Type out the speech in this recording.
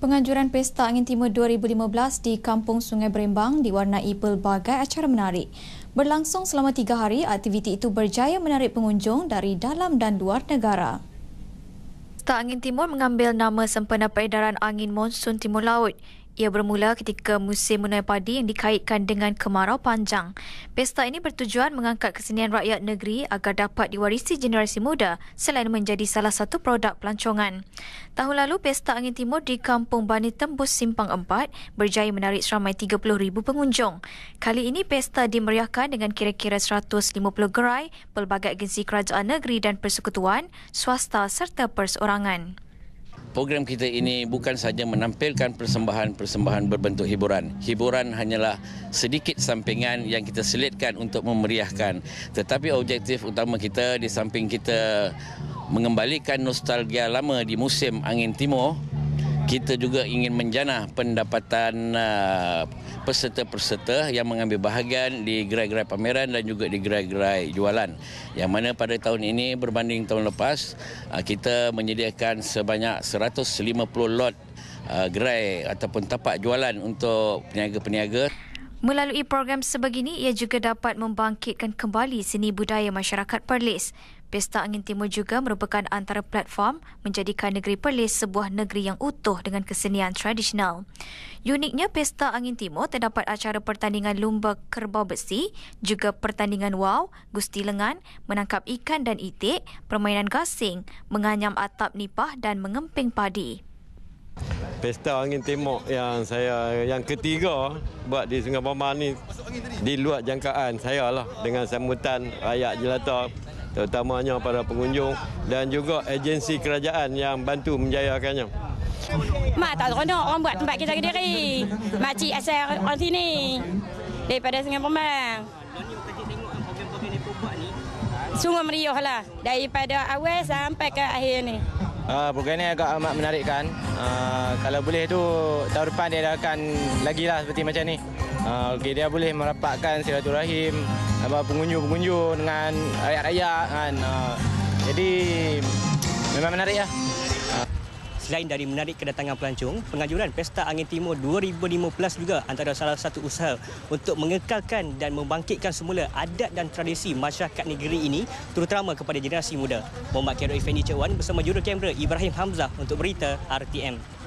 Penganjuran Pesta Angin Timur 2015 di Kampung Sungai Berembang diwarnai pelbagai acara menarik. Berlangsung selama tiga hari, aktiviti itu berjaya menarik pengunjung dari dalam dan luar negara. Pesta Angin Timur mengambil nama sempena peredaran angin monsun timur laut. Ia bermula ketika musim menuai padi yang dikaitkan dengan kemarau panjang. Pesta ini bertujuan mengangkat kesenian rakyat negeri agar dapat diwarisi generasi muda selain menjadi salah satu produk pelancongan. Tahun lalu, Pesta Angin Timur di Kampung Bani Tembus Simpang 4 berjaya menarik seramai 30,000 pengunjung. Kali ini, Pesta dimeriahkan dengan kira-kira 150 gerai, pelbagai agensi kerajaan negeri dan persekutuan, swasta serta perseorangan program kita ini bukan sahaja menampilkan persembahan-persembahan berbentuk hiburan. Hiburan hanyalah sedikit sampingan yang kita selitkan untuk memeriahkan. Tetapi objektif utama kita di samping kita mengembalikan nostalgia lama di musim angin timur kita juga ingin menjana pendapatan uh, peserta-peserta yang mengambil bahagian di gerai-gerai pameran dan juga di gerai-gerai jualan. Yang mana pada tahun ini berbanding tahun lepas, uh, kita menyediakan sebanyak 150 lot uh, gerai ataupun tapak jualan untuk peniaga-peniaga. Melalui program sebegini, ia juga dapat membangkitkan kembali seni budaya masyarakat Perlis. Pesta Angin Timur juga merupakan antara platform menjadikan negeri Perlis sebuah negeri yang utuh dengan kesenian tradisional. Uniknya, Pesta Angin Timur terdapat acara pertandingan lumba kerbau besi, juga pertandingan wow, gusti lengan, menangkap ikan dan itik, permainan gasing, menganyam atap nipah dan mengemping padi pesta angin Timur yang saya yang ketiga buat di Sungai Bomar ni di luar jangkaan saya lah dengan sambutan rakyat jelata terutamanya para pengunjung dan juga agensi kerajaan yang bantu menjayakannya. Mak tak seronok orang buat tempat kita kediri. Makcik asal orang sini daripada Sungai Bomar. Sungguh meriah lah daripada awal sampai ke akhir ni. Uh, program ini agak amat menarik kan. Uh, ah, kalau boleh tu tahun depan dia akan lagi lah seperti macam ni. Uh, ah, okay, dia boleh merapatkan silaturahim apa pengunjung-pengunjung dengan rakyat-rakyat kan. Uh, jadi memang menarik lah. Selain dari menarik kedatangan pelancong, penganjuran Pesta Angin Timur 2015 juga antara salah satu usaha untuk mengekalkan dan membangkitkan semula adat dan tradisi masyarakat negeri ini terutama kepada generasi muda. Muhammad Kairul Effendi Cewan bersama juru kamera Ibrahim Hamzah untuk berita RTM.